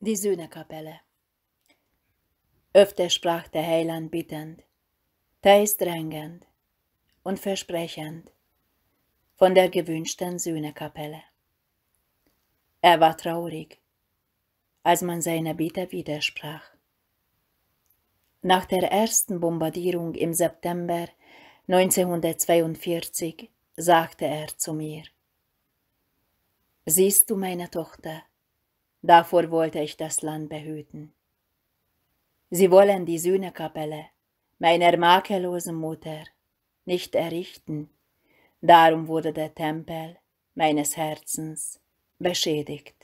Die Sühnekapelle. Öfter sprach der Heiland bittend, teils drängend und versprechend von der gewünschten Sühnekapelle. Er war traurig, als man seiner Bitte widersprach. Nach der ersten Bombardierung im September 1942 sagte er zu mir, Siehst du, meine Tochter, davor wollte ich das Land behüten. Sie wollen die Sühnekapelle meiner makellosen Mutter nicht errichten, darum wurde der Tempel meines Herzens beschädigt.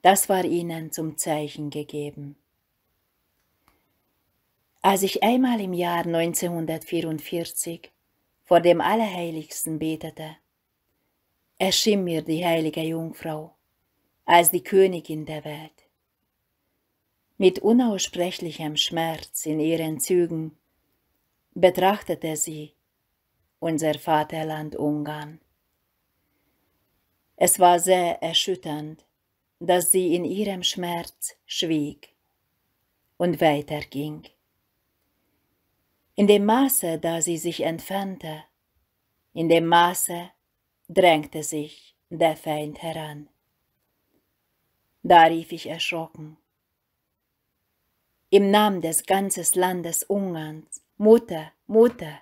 Das war ihnen zum Zeichen gegeben. Als ich einmal im Jahr 1944 vor dem Allerheiligsten betete, erschien mir die heilige Jungfrau als die Königin der Welt. Mit unaussprechlichem Schmerz in ihren Zügen betrachtete sie unser Vaterland Ungarn. Es war sehr erschütternd, dass sie in ihrem Schmerz schwieg und weiterging. In dem Maße, da sie sich entfernte, in dem Maße drängte sich der Feind heran. Da rief ich erschrocken. Im Namen des ganzen Landes Ungarns, Mutter, Mutter,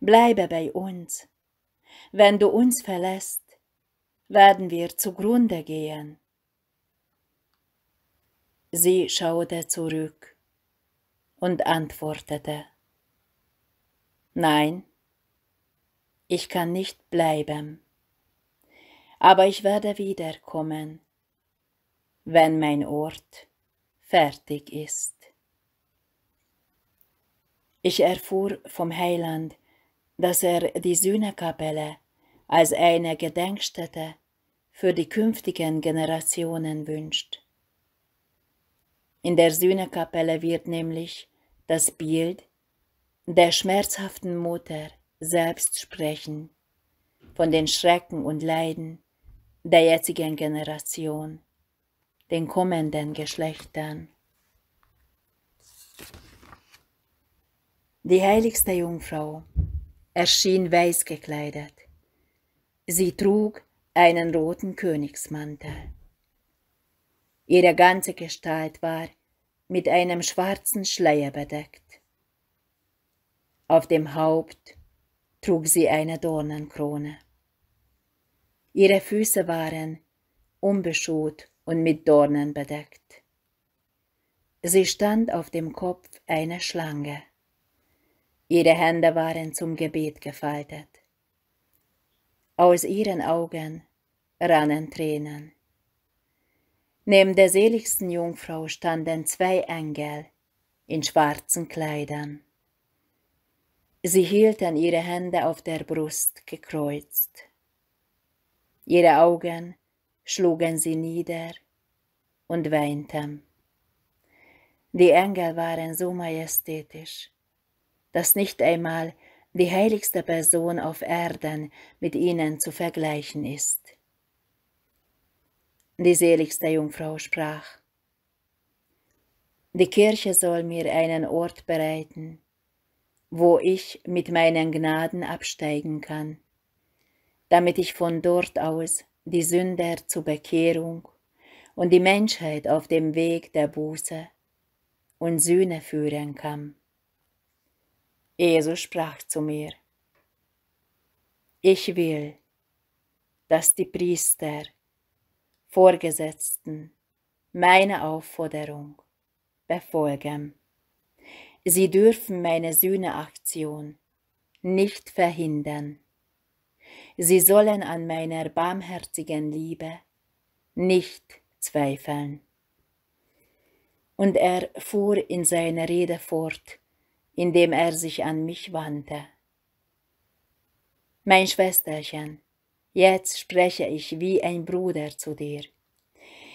bleibe bei uns. Wenn du uns verlässt, werden wir zugrunde gehen. Sie schaute zurück und antwortete, Nein, ich kann nicht bleiben, aber ich werde wiederkommen wenn mein Ort fertig ist. Ich erfuhr vom Heiland, dass er die Sühnekapelle als eine Gedenkstätte für die künftigen Generationen wünscht. In der Sühnekapelle wird nämlich das Bild der schmerzhaften Mutter selbst sprechen, von den Schrecken und Leiden der jetzigen Generation den kommenden Geschlechtern. Die heiligste Jungfrau erschien weiß gekleidet. Sie trug einen roten Königsmantel. Ihre ganze Gestalt war mit einem schwarzen Schleier bedeckt. Auf dem Haupt trug sie eine Dornenkrone. Ihre Füße waren unbeschuht und mit Dornen bedeckt. Sie stand auf dem Kopf einer Schlange. Ihre Hände waren zum Gebet gefaltet. Aus ihren Augen rannen Tränen. Neben der seligsten Jungfrau standen zwei Engel in schwarzen Kleidern. Sie hielten ihre Hände auf der Brust gekreuzt. Ihre Augen schlugen sie nieder und weinten. Die Engel waren so majestätisch, dass nicht einmal die heiligste Person auf Erden mit ihnen zu vergleichen ist. Die seligste Jungfrau sprach, Die Kirche soll mir einen Ort bereiten, wo ich mit meinen Gnaden absteigen kann, damit ich von dort aus die Sünder zur Bekehrung und die Menschheit auf dem Weg der Buße und Sühne führen kann. Jesus sprach zu mir, ich will, dass die Priester, Vorgesetzten meine Aufforderung befolgen. Sie dürfen meine Sühneaktion nicht verhindern. Sie sollen an meiner barmherzigen Liebe nicht zweifeln. Und er fuhr in seiner Rede fort, indem er sich an mich wandte. Mein Schwesterchen, jetzt spreche ich wie ein Bruder zu dir.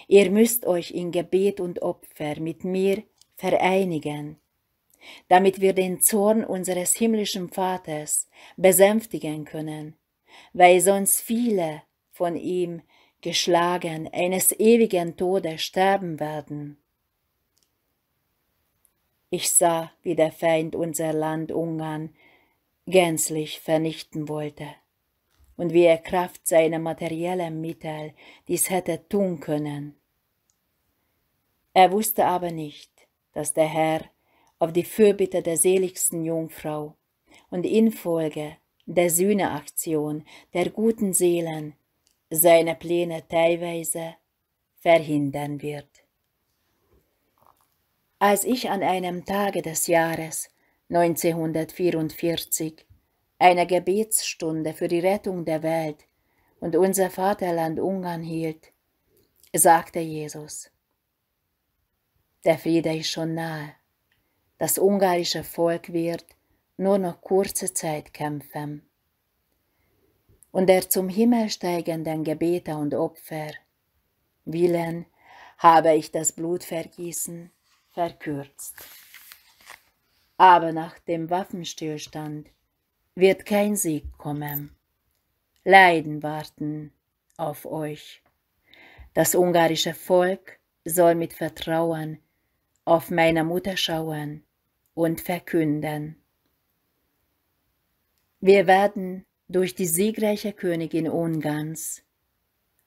Ihr müsst euch in Gebet und Opfer mit mir vereinigen, damit wir den Zorn unseres himmlischen Vaters besänftigen können weil sonst viele von ihm geschlagen eines ewigen Todes sterben werden. Ich sah, wie der Feind unser Land Ungarn gänzlich vernichten wollte und wie er Kraft seiner materiellen Mittel dies hätte tun können. Er wusste aber nicht, dass der Herr auf die Fürbitte der seligsten Jungfrau und infolge der Sühneaktion der guten Seelen seine Pläne teilweise verhindern wird. Als ich an einem Tage des Jahres 1944 eine Gebetsstunde für die Rettung der Welt und unser Vaterland Ungarn hielt, sagte Jesus, der Friede ist schon nahe. Das ungarische Volk wird nur noch kurze Zeit kämpfen. Und der zum Himmel steigenden Gebete und Opfer willen habe ich das Blutvergießen verkürzt. Aber nach dem Waffenstillstand wird kein Sieg kommen. Leiden warten auf euch. Das ungarische Volk soll mit Vertrauen auf meine Mutter schauen und verkünden. Wir werden durch die siegreiche Königin Ungarns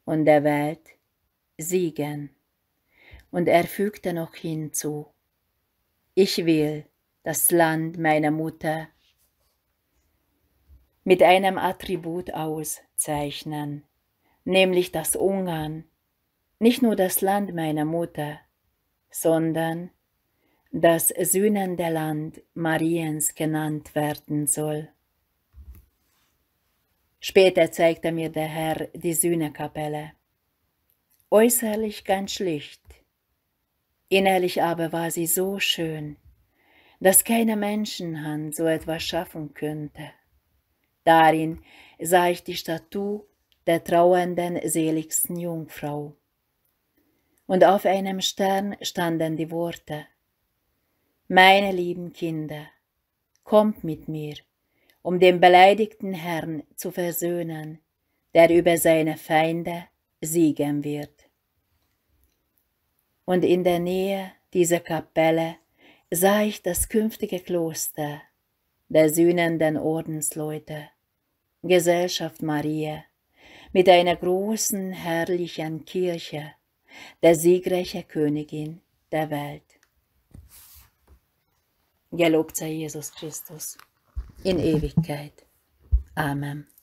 und der Welt siegen. Und er fügte noch hinzu, ich will das Land meiner Mutter mit einem Attribut auszeichnen, nämlich das Ungarn, nicht nur das Land meiner Mutter, sondern das sühnende Land Mariens genannt werden soll. Später zeigte mir der Herr die Sühnekapelle. Äußerlich ganz schlicht, innerlich aber war sie so schön, dass keine Menschenhand so etwas schaffen könnte. Darin sah ich die Statue der trauernden seligsten Jungfrau. Und auf einem Stern standen die Worte Meine lieben Kinder, kommt mit mir um den beleidigten Herrn zu versöhnen, der über seine Feinde siegen wird. Und in der Nähe dieser Kapelle sah ich das künftige Kloster der sühnenden Ordensleute, Gesellschaft Maria, mit einer großen, herrlichen Kirche, der siegreichen Königin der Welt. Gelobt sei Jesus Christus. in Ewigkeit. Ámen.